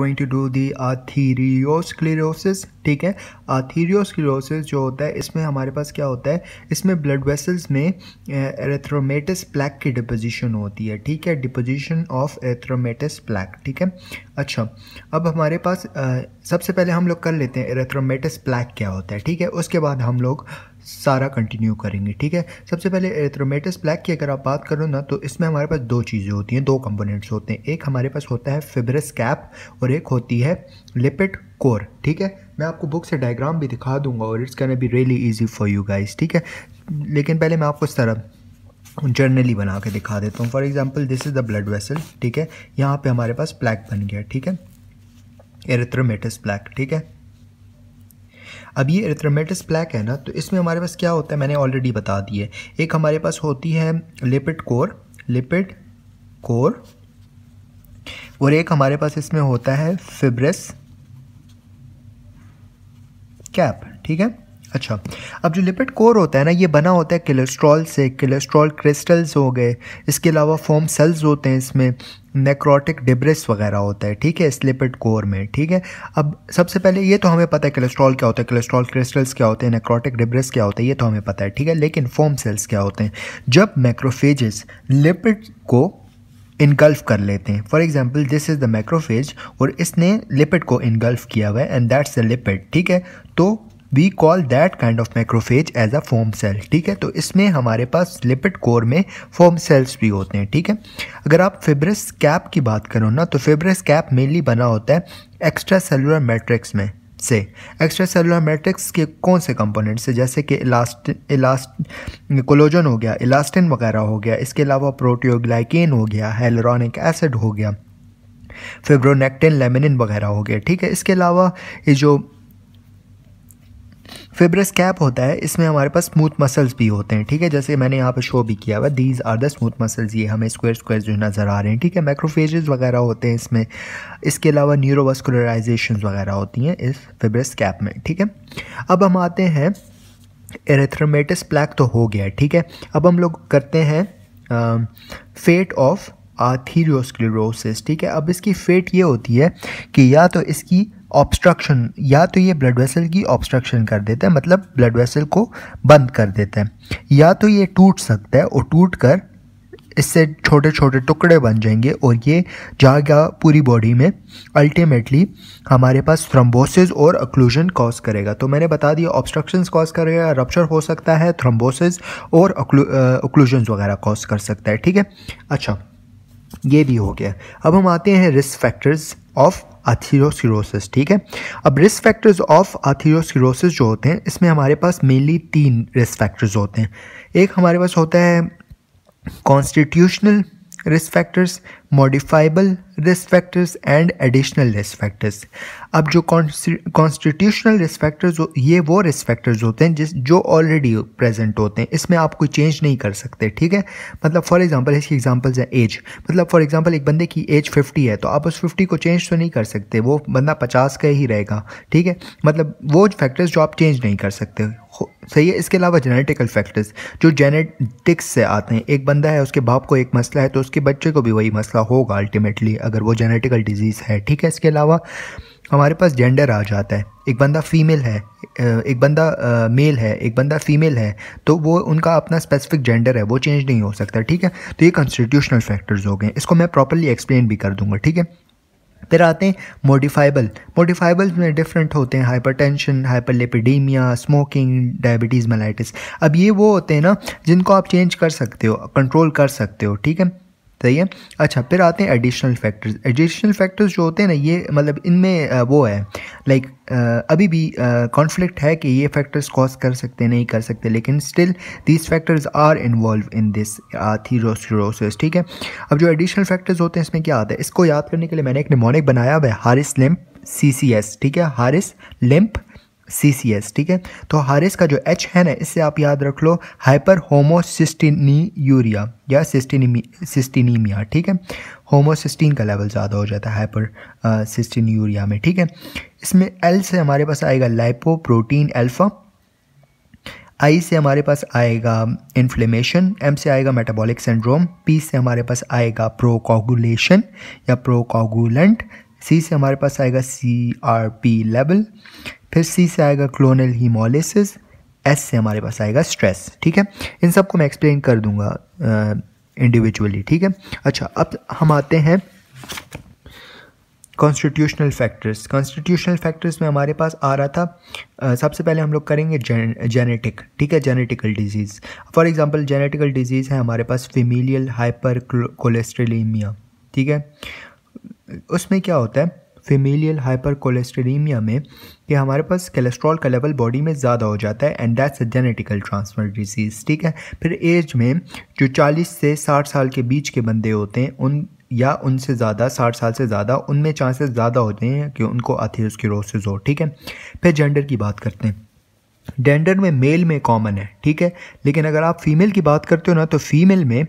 going to do the atherosclerosis ठीक है आथीरियोस्क्लेरोसिस जो होता है इसमें हमारे पास क्या होता है इसमें ब्लड वेसल्स में एरेथ्रोमेटस प्लैक की डिपोजिशन होती है ठीक है डिपोजिशन ऑफ एरेथ्रोमेटस प्लैक ठीक है अच्छा अब हमारे पास आ, सबसे पहले हम लोग कर लेते हैं एरेथ्रोमेटस प्लैक क्या होता है ठीक है उसके बाद हम लोग सारा कंटिन्यू करेंगे ठीक है सबसे पहले एथ्रोमेटस ब्लैक की अगर आप बात करो ना तो इसमें हमारे पास दो चीज़ें होती हैं दो कंपोनेंट्स होते हैं एक हमारे पास होता है फिब्रस कैप और एक होती है लिपिड कोर ठीक है मैं आपको बुक से डायग्राम भी दिखा दूंगा और it's can be really easy for you guys ठीक है लेकिन पहले मैं आपको इस तरह जर्नली बना के दिखा देता हूँ for example this is the blood vessel ठीक है यहाँ पर हमारे पास ब्लैक बन गया ठीक है एरेथ्रोमेटस ब्लैक ठीक है अब ये एरिथ्रोमेटिस प्लैक है ना तो इसमें हमारे पास क्या होता है मैंने ऑलरेडी बता दी है एक हमारे पास होती है लिपिड कोर लिपिड कोर और एक हमारे पास इसमें होता है फिब्रस कैप ठीक है अच्छा अब जो लिपिड कोर होता है ना ये बना होता है कोलेस्ट्रॉल से कोलेस्ट्रॉल क्रिस्टल्स हो गए इसके अलावा फॉर्म सेल्स होते हैं इसमें नेक्रोटिक डिब्रिस वगैरह होता है ठीक है इस लिपिड कोर में ठीक है अब सबसे पहले ये तो हमें पता है कोलेस्ट्रॉल क्या होता है कोलेस्ट्रॉल क्रिस्टल्स क्या होते हैं नेक्रोटिक डिब्रिस क्या होता है ये तो हमें पता है ठीक है लेकिन फॉर्म सेल्स क्या होते हैं जब मैक्रोफेजेस लिपिड को इनगल्फ कर लेते हैं for example this is the macrophage और इसने लिपिड को इनगल्फ किया हुआ है एंड दैट्स द लिपिड ठीक है तो we call that kind of macrophage as a foam cell ठीक है तो इसमें हमारे पास लिपिड कोर में फोम सेल्स भी होते हैं ठीक है अगर आप फेब्रस कैप की बात करो ना तो फेब्रस कैप मेनली बना होता है एक्स्ट्रा सेलुलर मैट्रिक्स में से एक्स्ट्रा सेलुलर मैट्रिक्स के कौन से कंपोनेंट्स से जैसे कि इलास्ट इलास्ट कोलोजन हो गया इलास्टिन वगैरह हो गया इसके अलावा प्रोटियोग्लाइकेन हो गया हेलोरॉनिक एसिड हो गया फेब्रोनेक्टिन लेमिनिन वगैरह हो गया ठीक है इसके अलावा ये जो फेब्रस कैप होता है इसमें हमारे पास स्मूथ मसल्स भी होते हैं ठीक है जैसे मैंने यहाँ पे शो भी किया हुआ these are the smooth muscles ये हमें स्क्वेयर स्क्वेयर जो नज़र आ रहे हैं ठीक है मैक्रोफेजेस वगैरह होते हैं इसमें इसके अलावा न्यूरोवास्कुलराइजेशन वगैरह होती हैं इस फेब्रस कैप में ठीक है अब हम आते हैं एरेथ्रोमेटिस प्लैक तो हो गया ठीक है अब हम लोग करते हैं फेट ऑफ आर्थीरियोस्क्लेरोसिस ठीक है अब इसकी फेट ये होती है कि या तो इसकी ऑब्स्ट्रक्शन या तो ये ब्लड वेसल की ऑब्स्ट्रक्शन कर देता है मतलब ब्लड वेसल को बंद कर देता है या तो ये टूट सकता है और टूट कर इससे छोटे छोटे टुकड़े बन जाएंगे और ये गया पूरी बॉडी में अल्टीमेटली हमारे पास थ्रम्बोसिस और अक्लूजन कॉज करेगा तो मैंने बता दिया ऑब्स्ट्रक्शंस कॉज करेगा रप्चर हो सकता है थ्रम्बोसिस और अक्लूजन वगैरह कॉज कर सकता है ठीक है अच्छा ये भी हो गया अब हम आते हैं रिस्क फैक्टर्स ऑफ आथीरोसिरोसिस ठीक है अब रिस्क फैक्टर्स ऑफ आथीरोसिरोसिस जो होते हैं इसमें हमारे पास मेनली तीन रिस्क फैक्टर्स होते हैं एक हमारे पास होता है constitutional risk factors modifiable risk factors and additional risk factors अब जो कॉन्स्टिट्यूशनल रिस्क फैक्टर्स ये वो रिस्क फैक्टर्स होते हैं जिस जो ऑलरेडी प्रेजेंट होते हैं इसमें आप कोई चेंज नहीं कर सकते ठीक है मतलब फॉर एग्जांपल इसकी एग्जांपल्स हैं एज मतलब फॉर एग्जांपल एक बंदे की एज फिफ्टी है तो आप उस फिफ्टी को चेंज तो नहीं कर सकते वो बंदा पचास का ही रहेगा ठीक है मतलब वो फैक्टर्स जो आप चेंज नहीं कर सकते सही है इसके अलावा जेनेटिकल फैक्टर्स जो जेनेटिक्स से आते हैं एक बंदा है उसके बाप को एक मसला है तो उसके बच्चे को भी वही मसला होगा अल्टीमेटली अगर वो जेनेटिकल डिजीज़ है ठीक है इसके अलावा हमारे पास जेंडर आ जाता है एक बंदा फीमेल है एक बंदा मेल है एक बंदा फीमेल है तो वो उनका अपना स्पेसिफिक जेंडर है वो चेंज नहीं हो सकता ठीक है तो ये कॉन्स्टिट्यूशनल फैक्टर्स हो गए इसको मैं प्रॉपरली एक्सप्लेन भी कर दूंगा ठीक है फिर आते हैं मोडिफाइबल मोडिफाइबल में डिफरेंट होते हैं hyper hyperlipidemia smoking diabetes mellitus अब ये वो होते हैं ना जिनको आप चेंज कर सकते हो कंट्रोल कर सकते हो ठीक है सही है अच्छा फिर आते हैं एडिशनल फैक्टर्स एडिशनल फैक्टर्स जो होते हैं ना ये मतलब इनमें वो है लाइक अभी भी कॉन्फ्लिक्ट है कि ये फैक्टर्स कॉज कर सकते नहीं कर सकते लेकिन still these factors are involve in this atherosis ठीक है अब जो एडिशनल फैक्टर्स होते हैं इसमें क्या आता है इसको याद करने के लिए मैंने एक निमोनिक बनाया हुआ है Harris limp C C S ठीक है Harris limp C C S ठीक है तो हारिस का जो एच है ना इससे आप याद रख लो हाइपर होमोसिस्टिनी यूरिया या सिस्टिनी सिस्टिनीमिया ठीक है होमोसिस्टीन का लेवल ज़्यादा हो जाता है हाइपर सिस्टिन यूरिया में ठीक है इसमें एल से हमारे पास आएगा लाइपो प्रोटीन एल्फ़ा आई से हमारे पास आएगा इन्फ्लेमेशन एम से आएगा मेटाबॉलिक सिंड्रोम पी से हमारे पास आएगा प्रोकोगुलेशन या प्रोकोगुलेंट सी से हमारे पास आएगा सी आर पी लेवल फिर सी से आएगा क्लोनल हीमोलिसिस एस से हमारे पास आएगा स्ट्रेस ठीक है इन सबको मैं एक्सप्लेन कर दूंगा इंडिविजुअली ठीक है अच्छा अब हम आते हैं कॉन्स्टिट्यूशनल फैक्टर्स कॉन्स्टिट्यूशनल फैक्टर्स में हमारे पास आ रहा था सबसे पहले हम लोग करेंगे जेनेटिक ठीक है genetical disease for example genetical disease है हमारे पास फेमिलियल हाइपर कोलेस्ट्रेलीमिया ठीक है उसमें क्या होता है फेमिलियल कोलेस्ट्रीमिया में कि हमारे पास कोलेस्ट्रॉल का लेवल बॉडी में ज़्यादा हो जाता है and that's a genetical transfer disease ठीक है फिर एज में जो 40 से 60 साल के बीच के बंदे होते हैं उन या उनसे ज़्यादा साठ साल से ज़्यादा उनमें चांसेस ज़्यादा होते हैं कि उनको रोसेज हो ठीक है फिर जेंडर की बात करते हैं जेंडर में मेल में कॉमन है ठीक है लेकिन अगर आप फीमेल की बात करते हो ना तो फीमेल में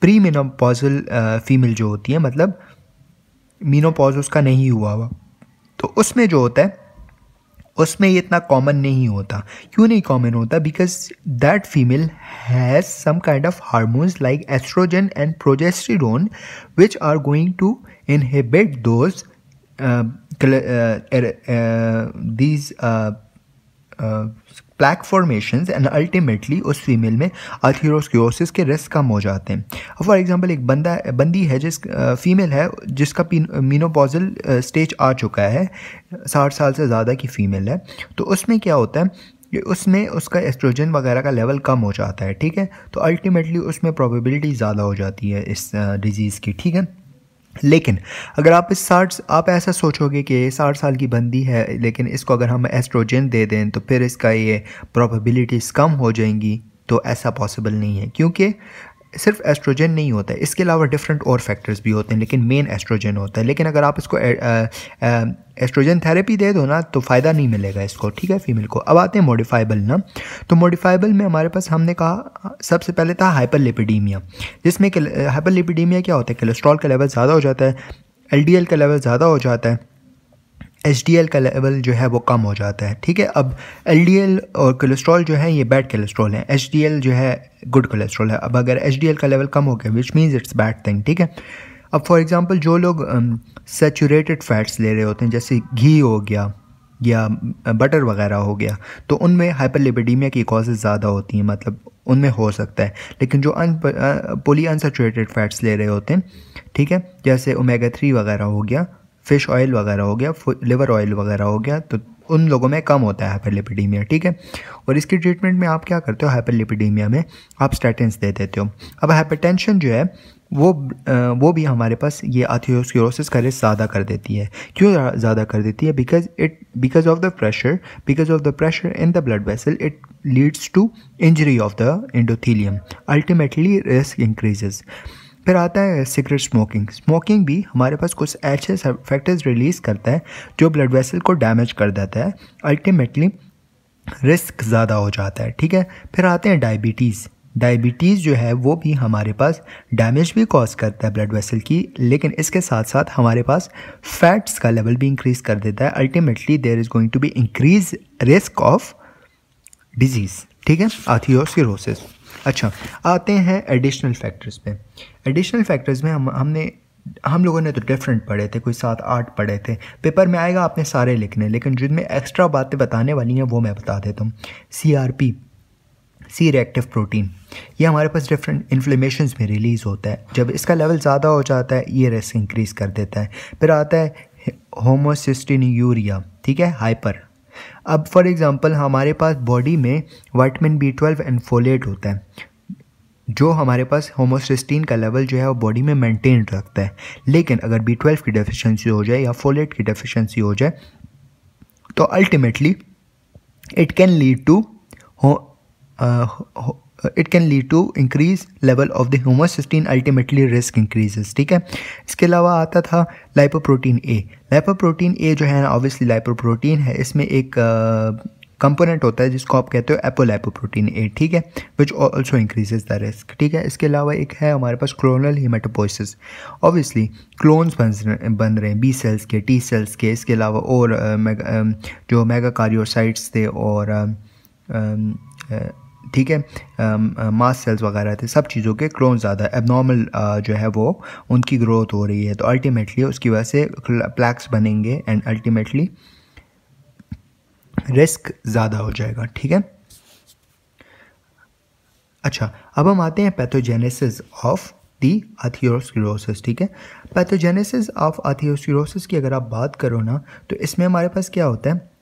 प्री मेनोपॉजल फीमेल जो होती है मतलब मीनोपॉज उसका नहीं हुआ हुआ तो उसमें जो होता है उसमें ये इतना कॉमन नहीं होता क्यों नहीं कॉमन होता because that female has some kind of hormones like estrogen and progesterone which are going to inhibit those these plaque formation and ultimately उस फीमेल में अथीरोसक्योसिस के रिस्क कम हो जाते हैं फॉर एग्ज़ाम्पल एक बंदा बंदी है जिस फीमेल है जिसका मीनोपॉजल स्टेज आ चुका है साठ साल से ज़्यादा की फ़ीमेल है तो उसमें क्या होता है कि उसमें उसका एस्ट्रोजन वगैरह का लेवल कम हो जाता है ठीक है तो अल्टीमेटली उसमें प्रोबेबिलिटी ज़्यादा हो जाती है इस डिज़ीज़ की ठीक है लेकिन अगर आप इस साठ आप ऐसा सोचोगे कि साठ साल की बंदी है लेकिन इसको अगर हम एस्ट्रोजन दे दें तो फिर इसका ये प्रोबेबिलिटीज कम हो जाएंगी तो ऐसा पॉसिबल नहीं है क्योंकि सिर्फ एस्ट्रोजन नहीं होता है इसके अलावा डिफरेंट और फैक्टर्स भी होते हैं लेकिन मेन एस्ट्रोजन होता है लेकिन अगर आप इसको एस्ट्रोजन थेरेपी दे दो ना तो फ़ायदा नहीं मिलेगा इसको ठीक है फीमेल को अब आते हैं मॉडिफाइबल ना तो मॉडिफाइबल में हमारे पास हमने कहा सबसे पहले था लिपिडीमिया जिसमें लिपिडीमिया क्या होता है कोलेस्ट्रॉल का लेवल ज़्यादा हो जाता है एल का लेवल ज़्यादा हो जाता है एच का लेवल जो है वो कम हो जाता है ठीक है अब एल और कोलेस्ट्रॉल जो है ये बैड कोलेस्ट्रॉल है एच जो है गुड कोलेस्ट्रॉल है अब अगर एच का लेवल कम हो गया which means it's bad thing ठीक है अब फॉर एग्ज़ाम्पल जो लोग सेचूरेटेड um, फैट्स ले रहे होते हैं जैसे घी हो गया या बटर uh, वगैरह हो गया तो उनमें हाइपरलिपिडीमिया की कॉजेज़ ज़्यादा होती हैं मतलब उनमें हो सकता है लेकिन जो अन पोली अनसेचुरेटेड फैट्स ले रहे होते हैं ठीक है जैसे ओमेगा थ्री वगैरह हो गया फिश ऑयल वगैरह हो गया लिवर ऑयल वगैरह हो गया तो उन लोगों में कम होता है हाइपरलिपिडीमिया ठीक है और इसकी ट्रीटमेंट में आप क्या करते हो हाइपरलिपिडीमिया में आप स्टेटेंस दे देते हो अब हाइपरटेंशन जो है वो वो भी हमारे पास ये आथियोस्क्रोसिस का रिस्क ज़्यादा कर देती है क्यों ज़्यादा कर देती है because it because of the pressure because of the pressure in the blood vessel it leads to injury of the endothelium ultimately risk increases फिर आता है सिगरेट स्मोकिंग स्मोकिंग भी हमारे पास कुछ ऐसे फैक्टर्स रिलीज़ करता है जो ब्लड वेसल को डैमेज कर देता है अल्टीमेटली रिस्क ज़्यादा हो जाता है ठीक है फिर आते हैं डायबिटीज़ डायबिटीज़ जो है वो भी हमारे पास डैमेज भी कॉज करता है ब्लड वेसल की लेकिन इसके साथ साथ हमारे पास फैट्स का लेवल भी इंक्रीज़ कर देता है ultimately there is going to be increase risk of disease ठीक है आथियोसिरोसिस अच्छा आते हैं एडिशनल फैक्टर्स पे एडिशनल फैक्टर्स में हम हमने हम लोगों ने तो डिफरेंट पढ़े थे कोई सात आठ पढ़े थे पेपर में आएगा आपने सारे लिखने लेकिन जिनमें एक्स्ट्रा बातें बताने वाली हैं वो मैं बता देता हूँ C R P C reactive protein ये हमारे पास डिफरेंट इन्फ्लेमेशन में रिलीज़ होता है जब इसका लेवल ज़्यादा हो जाता है ये रिस्क इंक्रीज़ कर देता है फिर आता है होमोसिस्टिन यूरिया ठीक है हाइपर अब फॉर एग्ज़ाम्पल हमारे पास बॉडी में vitamin B twelve and folate होता है जो हमारे पास होमोसिस्टीन का लेवल जो है वो बॉडी में मेंटेन रखता है लेकिन अगर बी ट्वेल्व की डेफिशिएंसी हो जाए या फोलेट की डेफिशिएंसी हो जाए तो ultimately it can lead to it can lead to increase level of the cysteine ultimately risk increases ठीक है इसके अलावा आता था लाइपोप्रोटीन ए लाइपोप्रोटीन ए जो है ना ऑब्वियसली लाइपोप्रोटीन है इसमें एक कंपोनेंट uh, होता है जिसको आप कहते हो एपोलाइपोप्रोटीन ए ठीक है which also increases the risk ठीक है इसके अलावा एक है हमारे पास क्लोनल हीमेटोपोसिस ऑब्वियसली क्लोन्स बन बन रहे हैं बी सेल्स के टी सेल्स के इसके अलावा और uh, मेगा, uh, um, जो मेगा कार्योसाइट्स थे और um, um, uh, ठीक है मास सेल्स वगैरह थे सब चीज़ों के क्लोन ज़्यादा एबनॉर्मल जो है वो उनकी ग्रोथ हो रही है तो अल्टीमेटली उसकी वजह से प्लैक्स बनेंगे एंड अल्टीमेटली रिस्क ज़्यादा हो जाएगा ठीक है अच्छा अब हम आते हैं पैथोजेनेसिस ऑफ दी अथियोस्क्रोसिस ठीक है पैथोजेनेसिस ऑफ अथियोस्क्रोसिस की अगर आप बात करो ना तो इसमें हमारे पास क्या होता है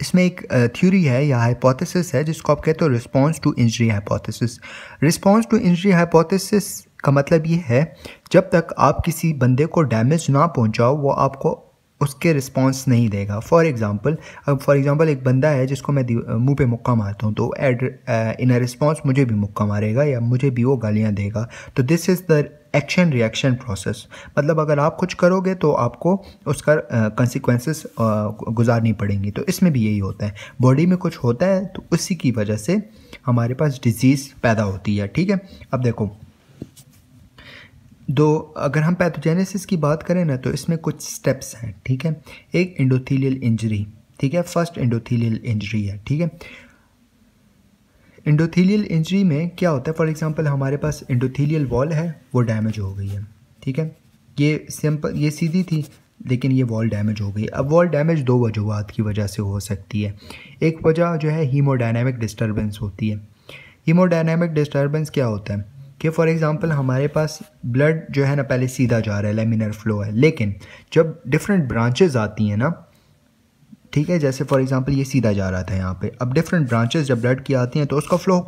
इसमें एक थ्योरी है या हाइपोथेसिस है जिसको आप कहते हो response to injury hypothesis response to injury hypothesis का मतलब ये है जब तक आप किसी बंदे को डैमेज ना पहुंचाओ वो आपको उसके रिस्पॉन्स नहीं देगा फॉर एग्ज़ाम्पल अब फॉर एग्ज़ाम्पल एक बंदा है जिसको मैं मुंह पे मुक्का मारता हूँ तो एड इन अ रिस्पॉन्स मुझे भी मुक्का मारेगा या मुझे भी वो गालियाँ देगा तो this is the action reaction process मतलब अगर आप कुछ करोगे तो आपको उसका कंसिक्वेंसेस uh, uh, गुजारनी पड़ेंगी तो इसमें भी यही होता है बॉडी में कुछ होता है तो उसी की वजह से हमारे पास डिजीज़ पैदा होती है ठीक है अब देखो दो अगर हम पैथोजेनेसिस की बात करें ना तो इसमें कुछ स्टेप्स हैं ठीक है एक इंडोथीलियल इंजरी ठीक है फर्स्ट इंडोथीलियल इंजरी है ठीक है इंडोथीलियल इंजरी में क्या होता है फॉर एग्जांपल हमारे पास इंडोथीलियल वॉल है वो डैमेज हो गई है ठीक है ये सिंपल ये सीधी थी लेकिन ये वॉल डैमेज हो गई अब वॉल डैमेज दो वजूहत की वजह से हो सकती है एक वजह जो है हीमोडाइनमिक डिस्टर्बेंस होती है हीमोडाइनमिक डिस्टर्बेंस क्या होता है कि फॉर एग्ज़ाम्पल हमारे पास ब्लड जो है ना पहले सीधा जा रहा है लेमिनर फ्लो है लेकिन जब डिफरेंट ब्रांचेज आती हैं ना ठीक है जैसे फॉर एग्जांपल ये सीधा जा रहा था यहाँ पे अब डिफरेंट ब्रांचेस जब ब्लड की आती हैं तो उसका फ्लो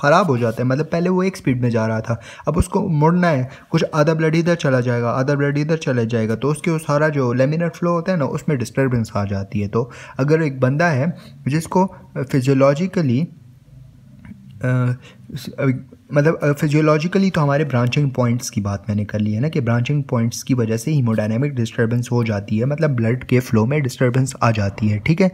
ख़राब हो जाता है मतलब पहले वो एक स्पीड में जा रहा था अब उसको मुड़ना है कुछ आधा ब्लड इधर चला जाएगा आधा ब्लड इधर चला जाएगा तो उसके वो सारा जो लेमिनर फ्लो होता है ना उसमें डिस्टर्बेंस आ जाती है तो अगर एक बंदा है जिसको फिजियोलॉजिकली मतलब फिजियोलॉजिकली तो हमारे ब्रांचिंग पॉइंट्स की बात मैंने कर ली है ना कि ब्रांचिंग पॉइंट्स की वजह से हीमोडाइनमिक डिस्टर्बेंस हो जाती है मतलब ब्लड के फ्लो में डिस्टर्बेंस आ जाती है ठीक है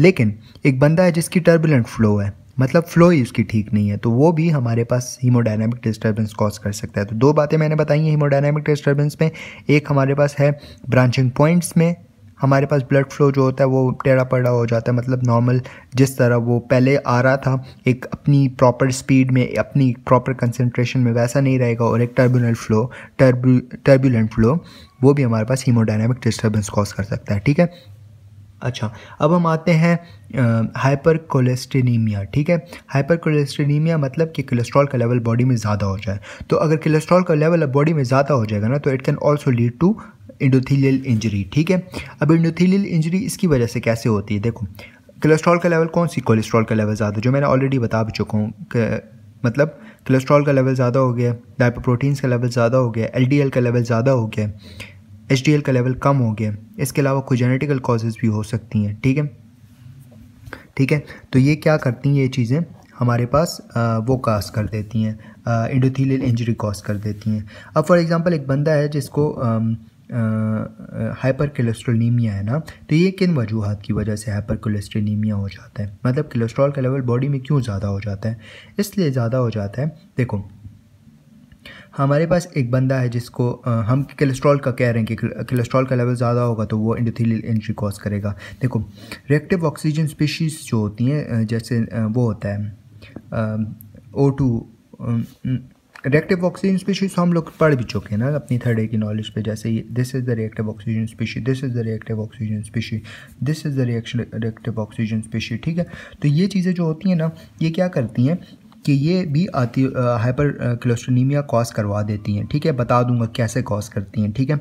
लेकिन एक बंदा है जिसकी टर्बुलेंट फ्लो है मतलब फ्लो ही उसकी ठीक नहीं है तो वो भी हमारे पास हीमोडाइनमिक डिस्टर्बेंस कॉज कर सकता है तो दो बातें मैंने बताई हैं हीमोडाइनमिक डिस्टर्बेंस में एक हमारे पास है ब्रांचिंग पॉइंट्स में हमारे पास ब्लड फ्लो जो होता है वो टेढ़ा पड़ा हो जाता है मतलब नॉर्मल जिस तरह वो पहले आ रहा था एक अपनी प्रॉपर स्पीड में अपनी प्रॉपर कंसनट्रेशन में वैसा नहीं रहेगा और एक टर्बुलेंट फ्लो टर्बुलेंट फ्लो वो भी हमारे पास हीमोडाइनमिक डिस्टर्बेंस कॉज कर सकता है ठीक है अच्छा अब हम आते हैं हाइपर कोलेस्ट्रीनीमिया ठीक है हाइपर कोलेस्ट्रीनीमिया मतलब कि कोलेस्ट्रॉल का लेवल बॉडी में ज़्यादा हो जाए तो अगर कोलेस्ट्रॉल का लेवल बॉडी में ज़्यादा हो जाएगा ना तो it can also lead to endothelial injury ठीक है अब इंडोथीलियल इंजरी इसकी वजह से कैसे होती है देखो कोलेस्ट्रॉल का लेवल कौन सी कोलेस्ट्रॉल का लेवल ज़्यादा जो मैंने ऑलरेडी बता भी चुका हूँ मतलब कोलेस्ट्रॉल का लेवल ज़्यादा हो गया डाइपोप्रोटीन्स का लेवल ज़्यादा हो गया एल का लेवल ज़्यादा हो गया एच का लेवल कम हो गया इसके अलावा कोई जेनेटिकल कॉजेज़ भी हो सकती हैं ठीक है ठीक है तो ये क्या करती हैं ये चीज़ें हमारे पास आ, वो कास कर देती हैं इंडोथीलियल इंजरी कॉज कर देती हैं अब फॉर एग्ज़ाम्पल एक बंदा है जिसको हाइपर कोलेस्ट्रोलीमिया है ना तो ये किन वजूहत की वजह से हाइपर कोलेस्ट्रोलीमिया हो जाता है मतलब कोलेस्ट्रॉल का लेवल बॉडी में क्यों ज़्यादा हो जाता है इसलिए ज़्यादा हो जाता है देखो हमारे पास एक बंदा है जिसको हम कोलेस्ट्रॉल का कह रहे हैं कि कोलेस्ट्रॉल का लेवल ज़्यादा होगा तो वो इंडोथीलियल एंट्री कॉज करेगा देखो रिएक्टिव ऑक्सीजन स्पीशीज़ जो होती हैं जैसे वो होता है O two reactive oxygen species हम लोग पढ़ भी चुके हैं ना अपनी थर्ड ए की नॉलेज पे जैसे ये this is the reactive oxygen species this is the reactive oxygen species this is the reaction reactive oxygen species ठीक है तो ये चीज़ें जो होती हैं ना ये क्या करती हैं कि ये भी आती हाइपर क्लोस्ट्रोनीमिया कॉज करवा देती हैं ठीक है बता दूंगा कैसे कॉज करती हैं ठीक है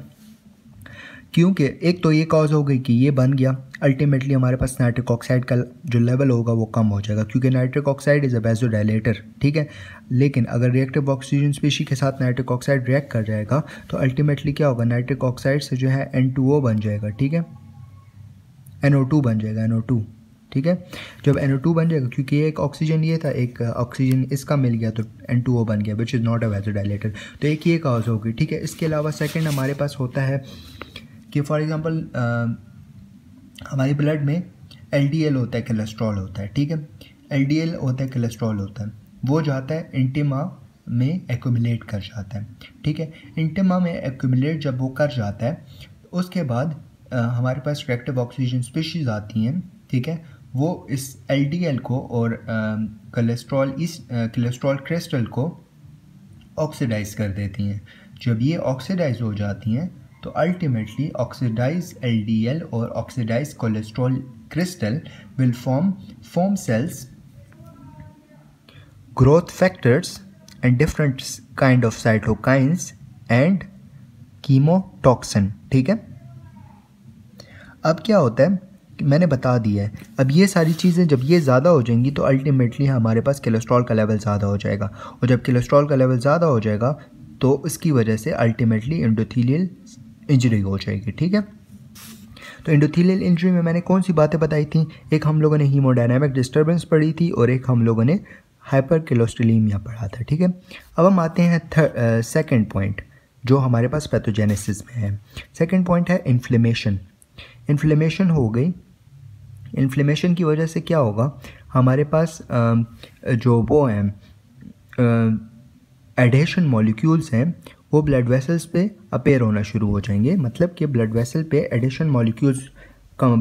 क्योंकि एक तो ये कॉज हो गई कि ये बन गया अल्टीमेटली हमारे पास नाइट्रिक ऑक्साइड का जो लेवल होगा वो कम हो जाएगा क्योंकि nitric oxide is a dilator ठीक है लेकिन अगर रिएक्टिव ऑक्सीजन स्पेशी के साथ नाइट्रिक ऑक्साइड रिएक्ट कर जाएगा तो अल्टीमेटली क्या होगा नाइट्रिक ऑक्साइड से जो है एन बन जाएगा ठीक है एन बन जाएगा एन ठीक है जब टू बन जाएगा क्योंकि एक ऑक्सीजन ये था एक ऑक्सीजन इसका मिल गया तो ओ बन गया which is not a dilator तो एक ये काज होगी ठीक है इसके अलावा सेकेंड हमारे पास होता है कि फॉर एग्ज़ाम्पल हमारी ब्लड में एल होता है कोलेस्ट्रॉल होता है ठीक है एल होता है कोलेस्ट्रॉल होता है वो जाता है इंटिमा में एक्यूमुलेट कर जाता है ठीक है इंटिमा में एक्यूमुलेट जब वो कर जाता है उसके बाद आ, हमारे पास रिएक्टिव ऑक्सीजन स्पीशीज आती हैं ठीक है वो इस एल को और कोलेस्ट्रॉल इस कोलेस्ट्रॉल क्रिस्टल को ऑक्सीडाइज कर देती हैं जब ये ऑक्सीडाइज हो जाती हैं तो एल डी एल और oxidize cholesterol crystal will form form cells growth factors and different kind of cytokines and chemotaxin ठीक है अब क्या होता है मैंने बता दिया है अब ये सारी चीज़ें जब ये ज़्यादा हो जाएंगी तो अल्टीमेटली हमारे पास कोलेस्ट्रॉल का लेवल ज़्यादा हो जाएगा और जब कोलेस्ट्रॉल का लेवल ज़्यादा हो जाएगा तो इसकी वजह से अल्टीमेटली इंडोथीलियल इंजरी हो जाएगी ठीक है तो इंडोथीलियल इंजरी में मैंने कौन सी बातें बताई थी एक हम लोगों ने हीमोडायनेमिक डिस्टर्बेंस पढ़ी थी और एक हम लोगों ने हाइपर किलोस्टिलीमिया पढ़ा था ठीक है अब हम आते हैं थर्ड सेकेंड पॉइंट जो हमारे पास पैथोजेनेसिस में है सेकेंड पॉइंट है इन्फ्लेमेशन इन्फ्लेमेशन हो गई इन्फ्लेमेशन की वजह से क्या होगा हमारे पास जो वो हैं एडेशन मॉलिक्यूल्स हैं वो ब्लड वेसल्स पे अपेयर होना शुरू हो जाएंगे मतलब कि ब्लड वेसल पे एडिशन मॉलिक्यूल्स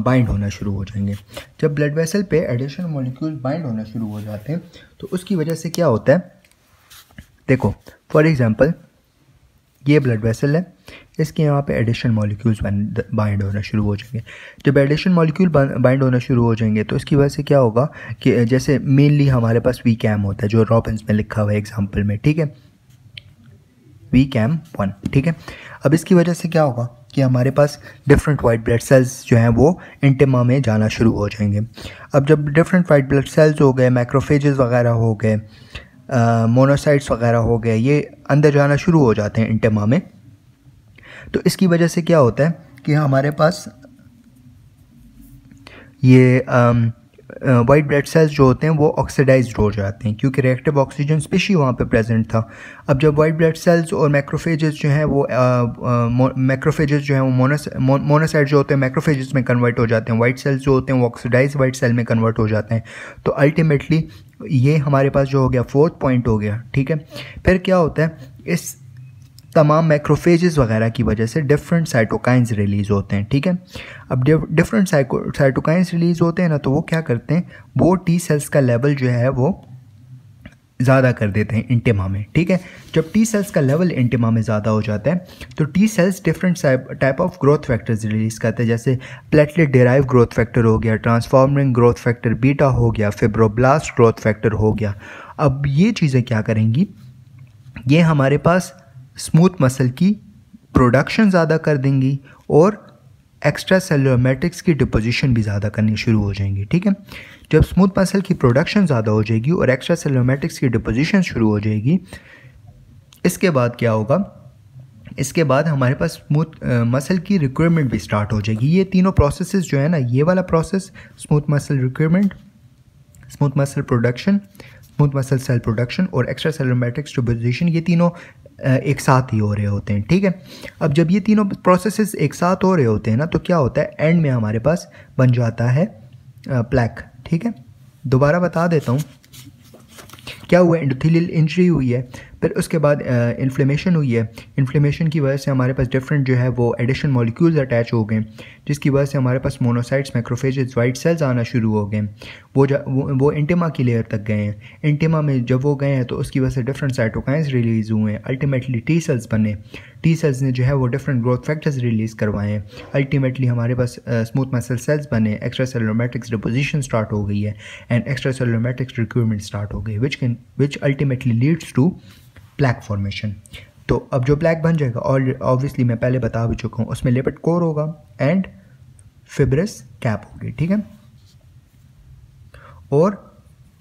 बाइंड होना शुरू हो जाएंगे जब ब्लड वेसल पे एडिशन मॉलिक्यूल्स बाइंड होना शुरू हो जाते हैं तो उसकी वजह से क्या होता है देखो फॉर एग्ज़ाम्पल ये ब्लड वेसल है इसके यहाँ पे एडिशन मॉलिक्यूल्स बाइंड होना शुरू हो जाएंगे जब एडिशन मॉलिक्यूल बाइंड होना शुरू हो जाएंगे तो इसकी वजह से क्या होगा कि जैसे मेनली हमारे पास वी कैम होता है जो रॉबिन्स में लिखा हुआ है एग्जाम्पल में ठीक है वी कैम वन ठीक है अब इसकी वजह से क्या होगा कि हमारे पास डिफरेंट वाइट ब्लड सेल्स जो हैं वो इंटिमा में जाना शुरू हो जाएंगे अब जब डिफरेंट वाइट ब्लड सेल्स हो गए मैक्रोफेजेस वगैरह हो गए मोनोसाइट्स वगैरह हो गए ये अंदर जाना शुरू हो जाते हैं इंटिमा में तो इसकी वजह से क्या होता है कि हमारे पास ये वाइट ब्लड सेल्स जो होते हैं वो ऑक्सीडाइज हो जाते हैं क्योंकि रिएक्टिव ऑक्सीजन स्पेशी वहाँ पे प्रेजेंट था अब जब वाइट ब्लड सेल्स और मैक्रोफेजेस जो हैं वो मैक्रोफेजेस जो हैं वो मोनस मोनोसाइड जो होते हैं मैक्रोफेजेस में कन्वर्ट हो जाते हैं वाइट सेल्स जो होते हैं वो ऑक्सीडाइज वाइट सेल में कन्वर्ट हो जाते हैं तो अल्टीमेटली ये हमारे पास जो हो गया फोर्थ पॉइंट हो गया ठीक है फिर क्या होता है इस तमाम मैक्रोफेजेस वगैरह की वजह से डिफरेंट साइटोकाइंस रिलीज़ होते हैं ठीक है अब डिफरेंट साइटोकाइंस रिलीज़ होते हैं ना तो वो क्या करते हैं वो टी सेल्स का लेवल जो है वो ज़्यादा कर देते हैं इंटिमा में ठीक है जब टी सेल्स का लेवल इंटिमा में ज़्यादा हो जाता है तो T cells different type of growth factors release करते हैं जैसे प्लेटलेट डेराइव ग्रोथ फैक्टर हो गया ट्रांसफॉर्मिंग ग्रोथ फैक्टर बीटा हो गया फिब्रोब्लास्ट ग्रोथ फैक्टर हो गया अब ये चीज़ें क्या करेंगी ये हमारे पास स्मूथ मसल की प्रोडक्शन ज़्यादा कर देंगी और एक्स्ट्रा सेलुलर मैट्रिक्स की डिपोजिशन भी ज़्यादा करनी शुरू हो जाएंगी ठीक है जब स्मूथ मसल की प्रोडक्शन ज़्यादा हो जाएगी और एक्स्ट्रा सेलुलर मैट्रिक्स की डिपोजिशन शुरू हो जाएगी इसके बाद क्या होगा इसके बाद हमारे पास स्मूथ मसल की रिक्वायरमेंट भी स्टार्ट हो जाएगी ये तीनों प्रोसेस जो है ना ये वाला process smooth muscle requirement smooth muscle production smooth muscle cell production और एक्स्ट्रा सेलोमेट्रिक्स डिपोजिशन ये तीनों एक साथ ही हो रहे होते हैं ठीक है अब जब ये तीनों प्रोसेसेस एक साथ हो रहे होते हैं ना तो क्या होता है एंड में हमारे पास बन जाता है प्लैक ठीक है दोबारा बता देता हूँ क्या हुआ एंडोथिलियल इंजरी हुई है फिर उसके बाद इन्फ्लेमेशन हुई है इन्फ्लेमेशन की वजह से हमारे पास डिफरेंट जो है वो एडिशन मॉलिक्यूल्स अटैच हो गए जिसकी वजह से हमारे पास मोनोसाइट्स माइक्रोफेजेस वाइट सेल्स आना शुरू हो गए वो वो, वो की लेयर तक गए हैं इंटिमा में जब वो गए हैं तो उसकी वजह से डिफरेंट साइटोकाइंस रिलीज़ हुए हैं अल्टीमेटली टी सेल्स बने टी सेल्स ने जो है वो डिफरेंट ग्रोथ फैक्टर्स रिलीज़ करवाए अल्टीमेटली हमारे पास स्मूथ मसल सेल्स बने एक्स्ट्रा सेलोमेटिक्स डिपोजिशन स्टार्ट हो गई है and extra cellular matrix recruitment start हो गई which can which ultimately leads to plaque formation तो अब जो ब्लैक बन जाएगा और ऑब्वियसली मैं पहले बता भी चुका हूँ उसमें लिपिड कोर होगा एंड फिब्रस कैप होगी ठीक है और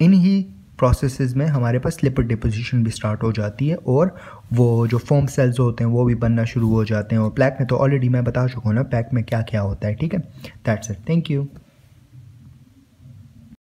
इन ही प्रोसेसेस में हमारे पास लिपिड डिपोजिशन भी स्टार्ट हो जाती है और वो जो फोम सेल्स होते हैं वो भी बनना शुरू हो जाते हैं और प्लैक में तो ऑलरेडी मैं बता चुका हूँ ना प्लैक में क्या क्या होता है ठीक है दैट्स इट थैंक यू